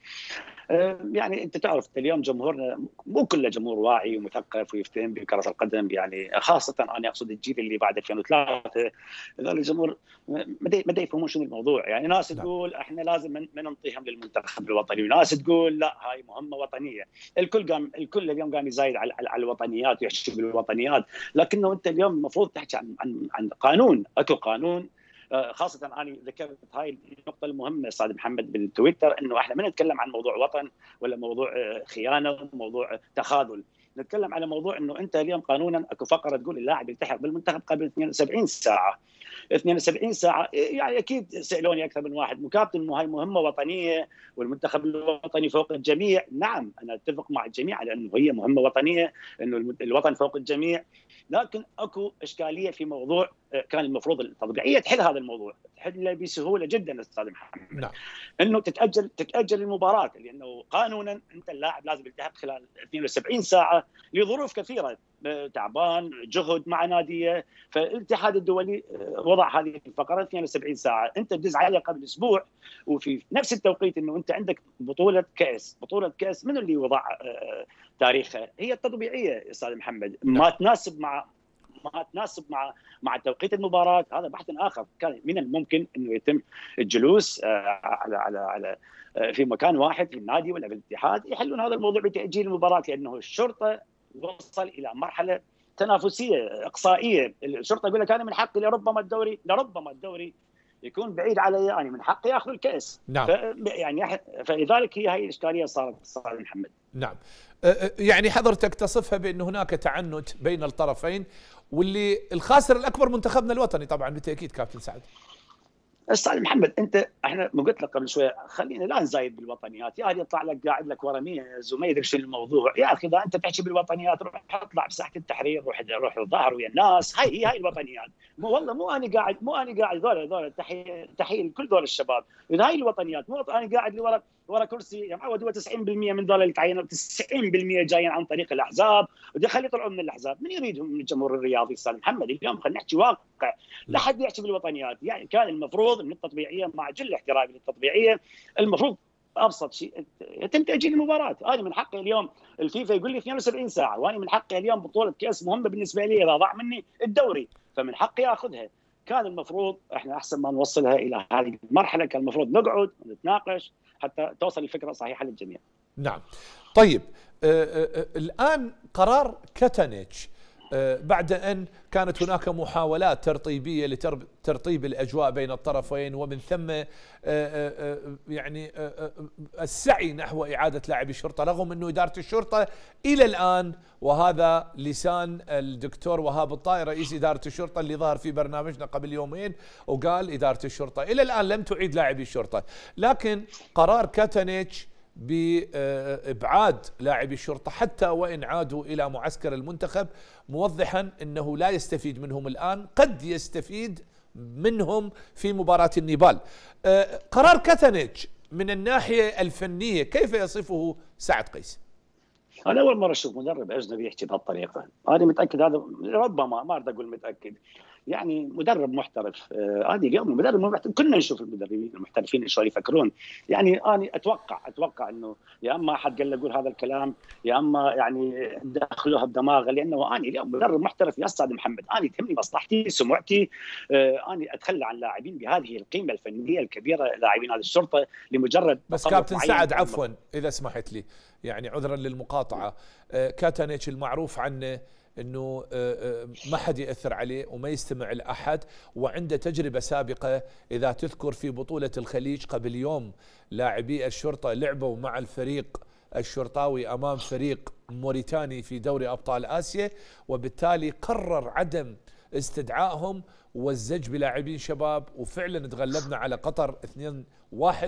يعني انت تعرف اليوم جمهورنا مو كل جمهور واعي ومثقف ويفتهم بكره القدم يعني خاصه انا اقصد الجيل اللي بعد 2003 هذول الجمهور ما يفهمون شنو الموضوع يعني ناس نعم. تقول احنا لازم ما ننطيهم للمنتخب الوطني وناس تقول لا هاي مهمه وطنيه الكل قام الكل اليوم قام يزايد على, على الوطنيات ويحكي بالوطنيات لكنه انت اليوم المفروض تحكي عن عن, عن قانون اكو قانون آه، خاصه اني ذكرت هاي النقطه المهمه استاذ محمد بالتويتر انه احنا ما نتكلم عن موضوع وطن ولا موضوع آه، خيانه وموضوع آه، تخاذل نتكلم على موضوع انه انت اليوم قانونا اكو فقره تقول اللاعب يلتحق بالمنتخب قبل 72 ساعه 72 ساعه يعني اكيد سالوني اكثر من واحد مكابتن انه هاي مهمه وطنيه والمنتخب الوطني فوق الجميع نعم انا اتفق مع الجميع على انه هي مهمه وطنيه انه الوطن فوق الجميع لكن اكو اشكاليه في موضوع كان المفروض التطبيعيه تحل هذا الموضوع تحله بسهوله جدا استاذ محمد نعم. انه تتاجل تتاجل المباراه لانه قانونا انت اللاعب لازم يلتحق خلال 72 ساعه لظروف كثيره تعبان جهد مع ناديه فالاتحاد الدولي آه، وضع هذه الفقره 72 ساعه انت تدز عليها قبل اسبوع وفي نفس التوقيت انه انت عندك بطوله كاس بطوله كاس من اللي وضع آه، تاريخها هي التطبيعيه استاذ محمد نعم. ما تناسب مع ما تناسب مع مع توقيت المباراه هذا بحث اخر كان من الممكن انه يتم الجلوس آه، على على على آه، في مكان واحد في النادي ولا في الاتحاد يحلون هذا الموضوع بتاجيل المباراه لانه الشرطه وصل الى مرحله تنافسيه اقصائيه الشرطه يقول لك انا من حقي لربما الدوري لربما الدوري يكون بعيد علي يعني من حقي اخذ الكاس نعم. يعني فلذلك هي هاي الاشكاليه صارت صار محمد نعم أه، يعني حضرتك تصفها بان هناك تعنت بين الطرفين واللي الخاسر الاكبر منتخبنا الوطني طبعا بالتاكيد كابتن سعد استاذ محمد انت احنا ما قلت لك قبل شويه خلينا لا نزايد بالوطنيات يا اخي يطلع لك قاعد لك ورا ميز وما يدري شنو الموضوع يا اخي اذا انت تحكي بالوطنيات روح اطلع بساحه التحرير روح روح الظهر ويا الناس هاي هي هاي الوطنيات مو والله مو انا قاعد مو انا قاعد ذول ذول تحيه تحيه لكل ذول الشباب اذا هاي الوطنيات مو انا قاعد اللي ورا ورا كرسي يا معود هو 90% من اللي تعينوا 90% جايين عن طريق الاحزاب ودي خلي يطلعوا من الاحزاب من يريدهم من الجمهور الرياضي استاذ محمد اليوم خلينا نحكي واقع لا حد يحكي بالوطنيات يعني كان المفروض من التطبيعيه مع جل احترامي للتطبيعيه المفروض ابسط شيء يتم تاجيل المباراه انا من حقي اليوم الفيفا يقول لي 72 ساعه وانا من حقي اليوم بطوله كاس مهمه بالنسبه لي اذا ضاع مني الدوري فمن حقي اخذها كان المفروض احنا احسن ما نوصلها الى هذه المرحله كان المفروض نقعد نتناقش حتى توصل الفكره صحيحه للجميع. نعم. طيب آآ آه، آآ آه، آه، الان قرار كتنيتش آه، بعد أن كانت هناك محاولات ترطيبية لترطيب الأجواء بين الطرفين ومن ثم آه، آه، يعني السعي نحو إعادة لاعبي الشرطة رغم أنه إدارة الشرطة إلى الآن وهذا لسان الدكتور وهاب الطائي رئيس إدارة الشرطة اللي ظهر في برنامجنا قبل يومين وقال إدارة الشرطة إلى الآن لم تعيد لاعبي الشرطة لكن قرار كاتانيتش بابعاد لاعبي الشرطه حتى وان عادوا الى معسكر المنتخب موضحا انه لا يستفيد منهم الان قد يستفيد منهم في مباراه النيبال آه، قرار كاتانيتش من الناحيه الفنيه كيف يصفه سعد قيس؟ انا اول مره اشوف مدرب اجنبي يحكي بهالطريقه انا متاكد هذا ربما ما اريد اقول متاكد يعني مدرب محترف آه، ادي اليوم مدرب محترف كلنا نشوف المدربين المحترفين شو يفكرون يعني انا اتوقع اتوقع انه يا اما احد قال له هذا الكلام يا اما يعني دخلوها بدماغه لانه انا اليوم مدرب محترف يا استاذ محمد انا تهمني مصلحتي سمعتي آه، انا اتخلى عن لاعبين بهذه القيمه الفنيه الكبيره لاعبين هذه الشرطه لمجرد بس كابتن سعد عفوا اذا سمحت لي يعني عذرا للمقاطعه آه، كاتانيتش المعروف عنه انه آه، آه، ما حد ياثر عليه وما يستمع لاحد وعنده تجربه سابقه اذا تذكر في بطوله الخليج قبل يوم لاعبي الشرطه لعبوا مع الفريق الشرطاوي امام فريق موريتاني في دوري ابطال اسيا وبالتالي قرر عدم استدعائهم والزج بلاعبين شباب وفعلا تغلبنا على قطر 2-1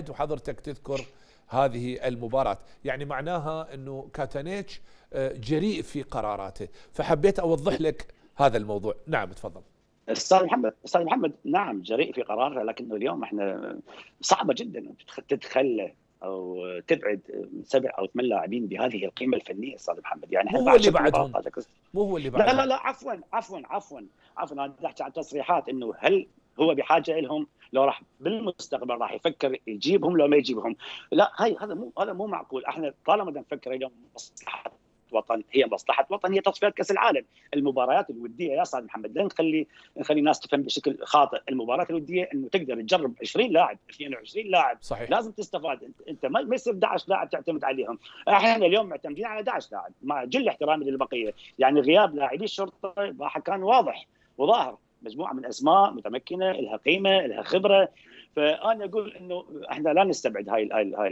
وحضرتك تذكر هذه المباراة يعني معناها أنه كاتانيتش آه، جريء في قراراته فحبيت أوضح لك هذا الموضوع نعم تفضل استاذ محمد استاذ محمد نعم جريء في قراره لكنه اليوم احنا صعبه جدا تتخلى او تبعد سبع او ثمان لاعبين بهذه القيمه الفنيه استاذ محمد يعني مو هو اللي بعدهم مو هو اللي بعدهم لا لا لا عفوا عفوا عفوا عفوا انا احكي عن تصريحات انه هل هو بحاجه لهم لو راح بالمستقبل راح يفكر يجيبهم لو ما يجيبهم لا هاي هذا مو هذا مو معقول احنا طالما نفكر اليوم مصلحه وطن هي مصلحه وطن هي تصفيات كاس العالم المباريات الوديه يا استاذ محمد لا نخلي نخلي الناس تفهم بشكل خاطئ المباريات الوديه انه تقدر تجرب 20 لاعب 22 لاعب صحيح. لازم تستفاد انت ما يصير 11 لاعب تعتمد عليهم احنا اليوم معتمدين على 11 لاعب مع جل احترامي للبقيه يعني غياب لاعبي الشرطه كان واضح وظاهر مجموعه من اسماء متمكنه لها قيمه لها خبره فانا اقول انه احنا لا نستبعد هاي الـ هاي, الـ هاي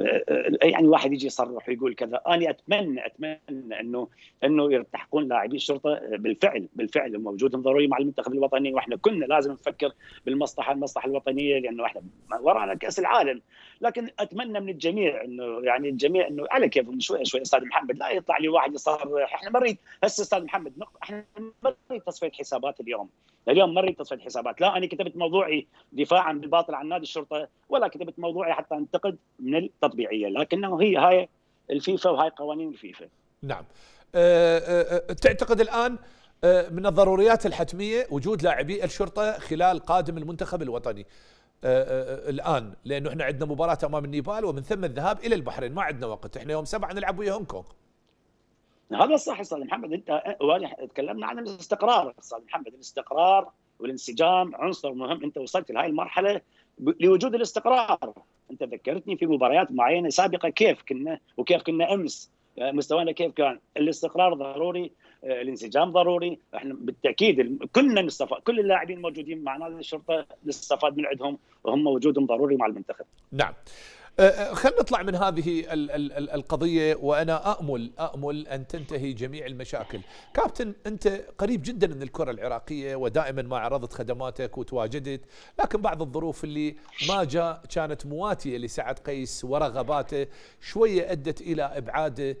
الـ يعني واحد يجي يصرح ويقول كذا انا اتمنى اتمنى انه انه يلتحقون لاعبي الشرطه بالفعل بالفعل هم وجودهم ضروري مع المنتخب الوطني واحنا كنا لازم نفكر بالمصلحه المصلحه الوطنيه لانه احنا ورانا كاس العالم لكن اتمنى من الجميع انه يعني الجميع انه على كيف شوي شوي استاذ محمد لا يطلع لي واحد صار احنا مريت هسه استاذ محمد نقطه احنا مريت تصفيه حسابات اليوم اليوم مريت تصفيه حسابات لا انا كتبت موضوعي دفاعا بالباطل عن نادي الشرطه ولا كتبت موضوعي حتى انتقد من التطبيعيه لكنه هي هاي الفيفا وهاي قوانين الفيفا نعم أه أه, أه، تعتقد الان أه، من الضروريات الحتميه وجود لاعبي الشرطه خلال قادم المنتخب الوطني آه، آه، آه، الان لانه احنا عندنا مباراه امام النيبال ومن ثم الذهاب الى البحرين ما عندنا وقت احنا يوم سبعه نلعب ويا هونغ كونغ هذا صح استاذ محمد انت تكلمنا عن الاستقرار استاذ محمد الاستقرار والانسجام عنصر مهم انت وصلت لهي المرحله لوجود الاستقرار انت ذكرتني في مباريات معينه سابقه كيف كنا وكيف كنا امس مستوانا كيف كان الاستقرار ضروري آه، الانسجام ضروري احنا بالتاكيد كلنا نستفاد كل اللاعبين الموجودين معنا الشرطه نستفاد من عندهم وهم وجودهم ضروري مع المنتخب نعم آه، آه، خلينا نطلع من هذه القضية وأنا أأمل أأمل أن تنتهي جميع المشاكل كابتن أنت قريب جدا من الكرة العراقية ودائما ما عرضت خدماتك وتواجدت لكن بعض الظروف اللي ما جاء كانت مواتية لسعد قيس ورغباته شوية أدت إلى إبعاده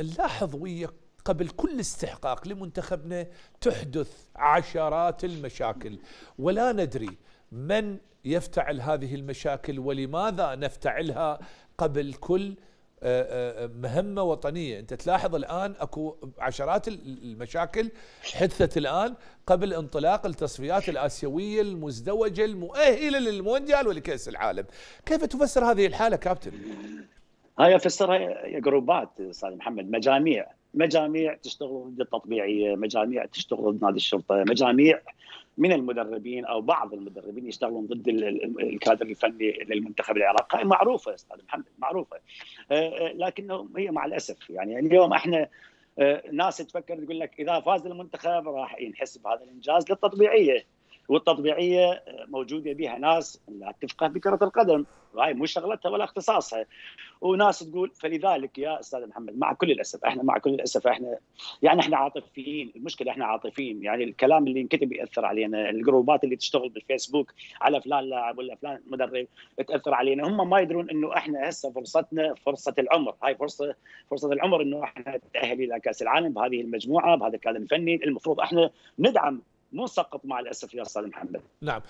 نلاحظ ويا قبل كل استحقاق لمنتخبنا تحدث عشرات المشاكل ولا ندري من يفتعل هذه المشاكل ولماذا نفتعلها قبل كل آه، آه، مهمه وطنيه انت تلاحظ الان اكو عشرات المشاكل حدثت الان قبل انطلاق التصفيات الاسيويه المزدوجه المؤهله للمونديال ولكاس العالم كيف تفسر هذه الحاله كابتن هاي افسرها جروبات استاذ محمد مجاميع مجاميع تشتغل ضد التطبيعيه، مجاميع تشتغل ضد نادي الشرطه، مجاميع من المدربين او بعض المدربين يشتغلون ضد الكادر الفني للمنتخب العراقي، هاي معروفه استاذ محمد معروفه. آه، آه، لكنه هي مع الاسف يعني اليوم احنا آه، ناس تفكر تقول لك اذا فاز المنتخب راح ينحسب هذا الانجاز للتطبيعيه والتطبيعيه موجوده بها ناس لا تفقه بكره القدم وهي مش شغلتها ولا اختصاصها وناس تقول فلذلك يا استاذ محمد مع كل الاسف احنا مع كل الاسف احنا يعني احنا عاطفيين المشكله احنا عاطفيين يعني الكلام اللي ينكتب ياثر علينا الجروبات اللي تشتغل بالفيسبوك على فلان لاعب ولا فلان مدرب تاثر علينا هم ما يدرون انه احنا هسه فرصتنا فرصه العمر هاي فرصه فرصه العمر انه احنا نتاهل الى كاس العالم بهذه المجموعه بهذا الكادر الفني المفروض احنا ندعم مو سقط مع الاسف يا استاذ محمد نعم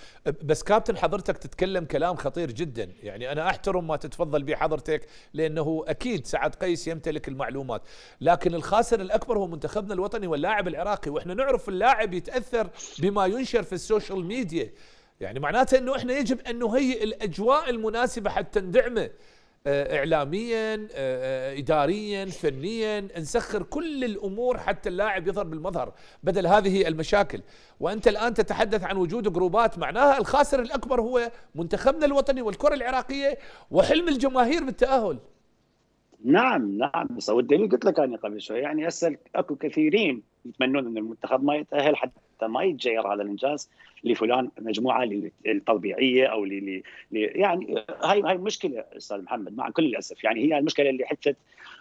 بس كابتن حضرتك تتكلم كلام خطير جدا يعني انا احترم ما تتفضل به حضرتك لانه اكيد سعد قيس يمتلك المعلومات لكن الخاسر الاكبر هو منتخبنا الوطني واللاعب العراقي واحنا نعرف اللاعب يتاثر بما ينشر في السوشيال ميديا يعني معناته انه احنا يجب ان نهيئ الاجواء المناسبه حتى ندعمه آه، اعلاميا آه، آه، اداريا فنيا نسخر كل الامور حتى اللاعب يظهر بالمظهر بدل هذه المشاكل وانت الان تتحدث عن وجود جروبات معناها الخاسر الاكبر هو منتخبنا الوطني والكره العراقيه وحلم الجماهير بالتاهل نعم نعم بس والدليل قلت لك انا قبل شوي يعني هسه اكو كثيرين يتمنون ان المنتخب ما يتاهل حتى ما يتجير هذا الانجاز لفلان مجموعه للطبيعيه او لي لي يعني هاي هاي المشكله استاذ محمد مع كل الاسف يعني هي المشكله اللي حدثت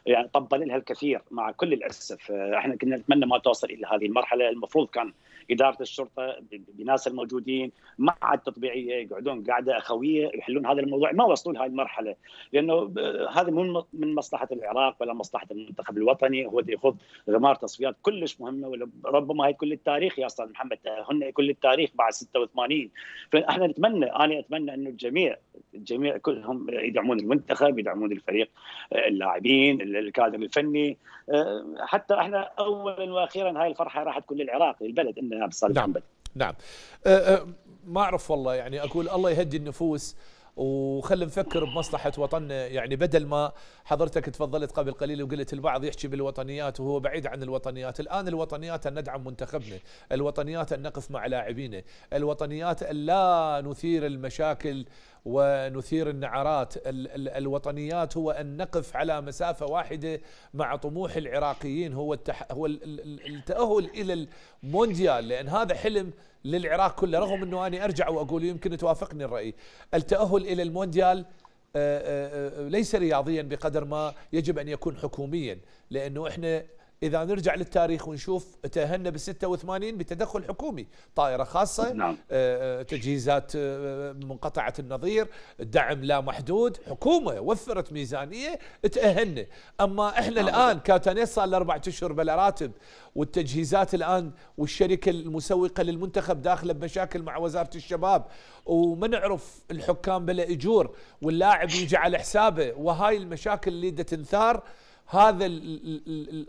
يعني طبل لها الكثير مع كل الاسف آه، احنا كنا نتمنى ما توصل الى هذه المرحله المفروض كان اداره الشرطه بناس الموجودين مع التطبيعيه يقعدون قاعده اخويه يحلون هذا الموضوع ما وصلوا لهذه المرحله لانه هذا مو من مصلحه العراق ولا مصلحه المنتخب الوطني هو يخوض غمار تصفيات كلش مهمه وربما هي كل التاريخ يا استاذ محمد هن كل التاريخ بعد 86 فاحنا نتمنى انا اتمنى انه الجميع الجميع كلهم يدعمون المنتخب يدعمون الفريق آه، اللاعبين الكادر الفني آه، حتى احنا اولا واخيرا هاي الفرحه راحت كل العراق للبلد ان النائب صالح الصالح نعم نعم أه، أه، ما اعرف والله يعني اقول الله يهدي النفوس وخلي نفكر بمصلحة وطننا يعني بدل ما حضرتك تفضلت قبل قليل وقلت البعض يحكي بالوطنيات وهو بعيد عن الوطنيات الآن الوطنيات أن ندعم منتخبنا الوطنيات أن نقف مع لاعبينا الوطنيات أن لا نثير المشاكل ونثير النعرات الوطنيات هو أن نقف على مسافة واحدة مع طموح العراقيين هو, التح... هو التأهل إلى المونديال لأن هذا حلم للعراق كله رغم أنه أنا أرجع وأقول يمكن توافقني الرأي التأهل إلى المونديال آه، آه، آه، ليس رياضيا بقدر ما يجب أن يكون حكوميا لأنه إحنا إذا نرجع للتاريخ ونشوف تأهلنا بال 86 بتدخل حكومي طائرة خاصة نعم. آه، آه، تجهيزات آه، منقطعة النظير دعم لا محدود حكومة وفرت ميزانية تأهلنا أما إحنا نعم. الآن كاتانيس صار لأربعة أشهر بلا راتب والتجهيزات الآن والشركة المسوقة للمنتخب داخلة بمشاكل مع وزارة الشباب وما نعرف الحكام بلا أجور واللاعب يجي على حسابه وهاي المشاكل اللي تنثار هذا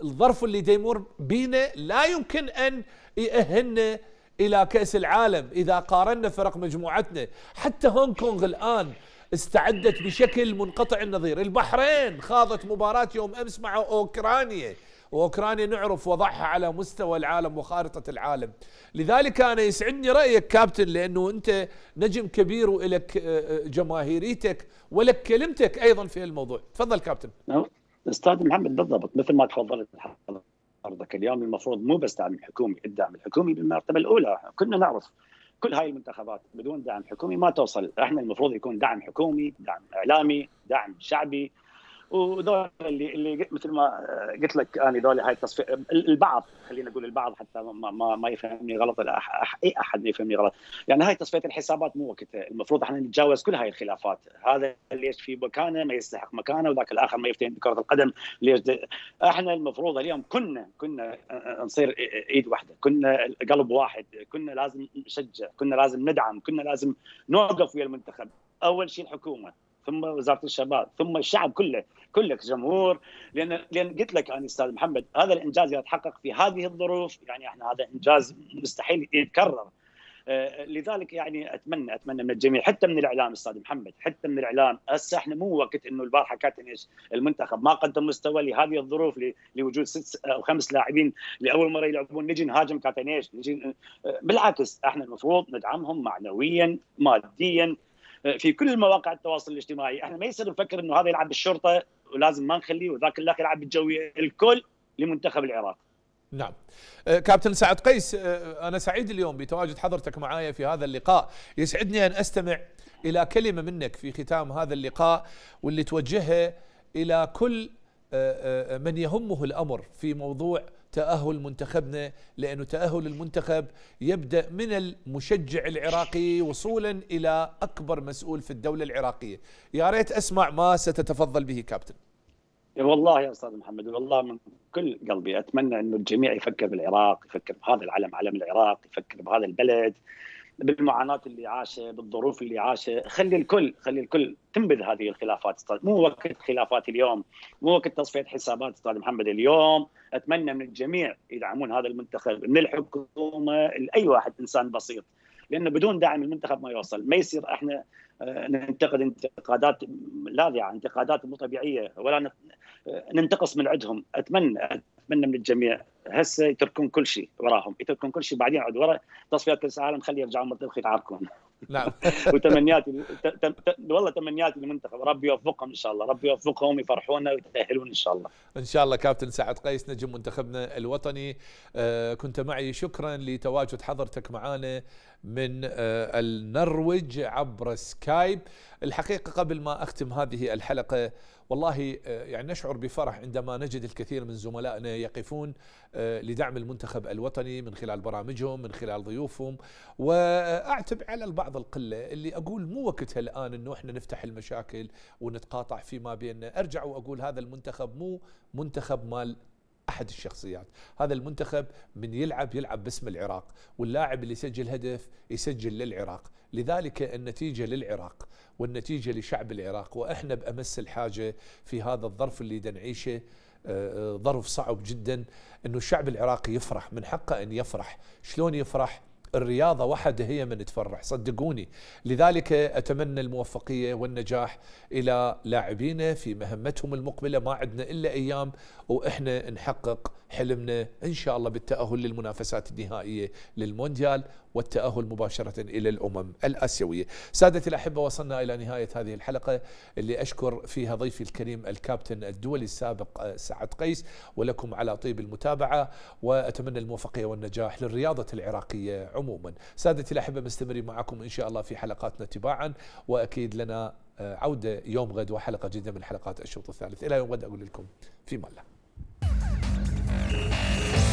الظرف اللي ديمور بينا لا يمكن ان يأهلنا الى كاس العالم اذا قارنا فرق مجموعتنا حتى هونغ كونغ الان استعدت بشكل منقطع النظير البحرين خاضت مباراة يوم أمس مع أوكرانيا وأوكرانيا نعرف وضعها على مستوى العالم وخارطة العالم لذلك أنا يسعدني رأيك كابتن لأنه أنت نجم كبير وإلك آه، آه، جماهيريتك ولك كلمتك أيضا في الموضوع تفضل كابتن نعم. استاذ محمد بالضبط مثل ما تفضلت حضرتك اليوم المفروض مو بس دعم الحكومي الدعم الحكومي بالمرتبه الاولى كنا نعرف كل هاي المنتخبات بدون دعم حكومي ما توصل احنا المفروض يكون دعم حكومي دعم اعلامي دعم شعبي ودول اللي اللي مثل ما آه، قلت لك انا دول هاي التصفيق البعض خلينا نقول البعض حتى ما ما, ما يفهمني غلط اي احد ما يفهمني غلط يعني هاي تصفيه الحسابات مو وقتها المفروض احنا نتجاوز كل هاي الخلافات هذا ليش في مكانه ما يستحق مكانه وذاك الاخر ما يفتهم بكره القدم ليش احنا المفروض اليوم كنا كنا آه، آه، نصير ايد واحده كنا قلب واحد كنا لازم نشجع كنا لازم ندعم كنا لازم نوقف ويا المنتخب اول شيء الحكومه ثم وزاره الشباب ثم الشعب كله كله جمهور لان لان قلت لك انا يعني استاذ محمد هذا الانجاز اذا تحقق في هذه الظروف يعني احنا هذا انجاز مستحيل يتكرر آه، لذلك يعني اتمنى اتمنى من الجميع حتى من الاعلام استاذ محمد حتى من الاعلام هسه احنا مو وقت انه البارحه كان المنتخب ما قدم مستوى لهذه الظروف لوجود ست او خمس لاعبين لاول مره يلعبون نجي نهاجم كاتانيش نجي آه، بالعكس احنا المفروض ندعمهم معنويا ماديا في كل مواقع التواصل الاجتماعي احنا ما يصير نفكر انه هذا يلعب بالشرطه ولازم ما نخليه وذاك الاخ يلعب بالجوي الكل لمنتخب العراق نعم أه، كابتن سعد قيس أه، أنا سعيد اليوم بتواجد حضرتك معايا في هذا اللقاء يسعدني أن أستمع إلى كلمة منك في ختام هذا اللقاء واللي توجهها إلى كل أه، من يهمه الأمر في موضوع تأهل منتخبنا لأنه تأهل المنتخب يبدأ من المشجع العراقي وصولا إلى أكبر مسؤول في الدولة العراقية يا ريت أسمع ما ستتفضل به كابتن والله يا استاذ محمد والله من كل قلبي اتمنى انه الجميع يفكر بالعراق يفكر بهذا العلم علم العراق يفكر بهذا البلد بالمعاناه اللي عاشها بالظروف اللي عاشها خلي الكل خلي الكل تنبذ هذه الخلافات استاذ مو وقت خلافات اليوم مو وقت تصفيه حسابات استاذ محمد اليوم اتمنى من الجميع يدعمون هذا المنتخب من الحكومه لاي واحد انسان بسيط لانه بدون دعم المنتخب ما يوصل ما يصير احنا آه، ننتقد انتقادات لاذعه انتقادات مو طبيعيه ولا آه، ننتقص من عندهم اتمنى اتمنى من الجميع هسه يتركون كل شيء وراهم يتركون كل شيء بعدين عاد ورا تصفيات كاس العالم خليه يرجعون مرتبخ يتعاركون نعم (laughs) وتمنياتي تم... والله تمنياتي للمنتخب ربي يوفقهم ان شاء الله ربي يوفقهم يفرحونا ويتاهلون ان شاء الله ان شاء الله كابتن سعد قيس نجم منتخبنا الوطني آه كنت معي شكرا لتواجد حضرتك معنا من آه النرويج عبر سكايب الحقيقه قبل ما اختم هذه الحلقه والله آه، يعني نشعر بفرح عندما نجد الكثير من زملائنا يقفون آه، لدعم المنتخب الوطني من خلال برامجهم من خلال ضيوفهم واعتب على البعض القله اللي اقول مو وقتها الان انه احنا نفتح المشاكل ونتقاطع فيما بيننا ارجع واقول هذا المنتخب مو منتخب مال احد الشخصيات هذا المنتخب من يلعب يلعب باسم العراق واللاعب اللي يسجل هدف يسجل للعراق لذلك النتيجه للعراق والنتيجه لشعب العراق واحنا بامس الحاجه في هذا الظرف اللي نعيشه آه، آه، ظرف صعب جدا انه الشعب العراقي يفرح من حقه ان يفرح شلون يفرح الرياضة وحدها هي من تفرح صدقوني لذلك أتمنى الموفقية والنجاح إلى لاعبينا في مهمتهم المقبلة ما عندنا إلا أيام وإحنا نحقق حلمنا إن شاء الله بالتأهل للمنافسات النهائية للمونديال والتأهل مباشرة إلى الأمم الآسيوية سادتي الأحبة وصلنا إلى نهاية هذه الحلقة اللي أشكر فيها ضيفي الكريم الكابتن الدولي السابق آه، سعد قيس ولكم على طيب المتابعة وأتمنى الموفقية والنجاح للرياضة العراقية عموما سادتي الأحبة مستمرين معكم إن شاء الله في حلقاتنا تباعا وأكيد لنا آه، عودة يوم غد وحلقة جديدة من حلقات الشوط الثالث إلى يوم غد أقول لكم في الله Yeah.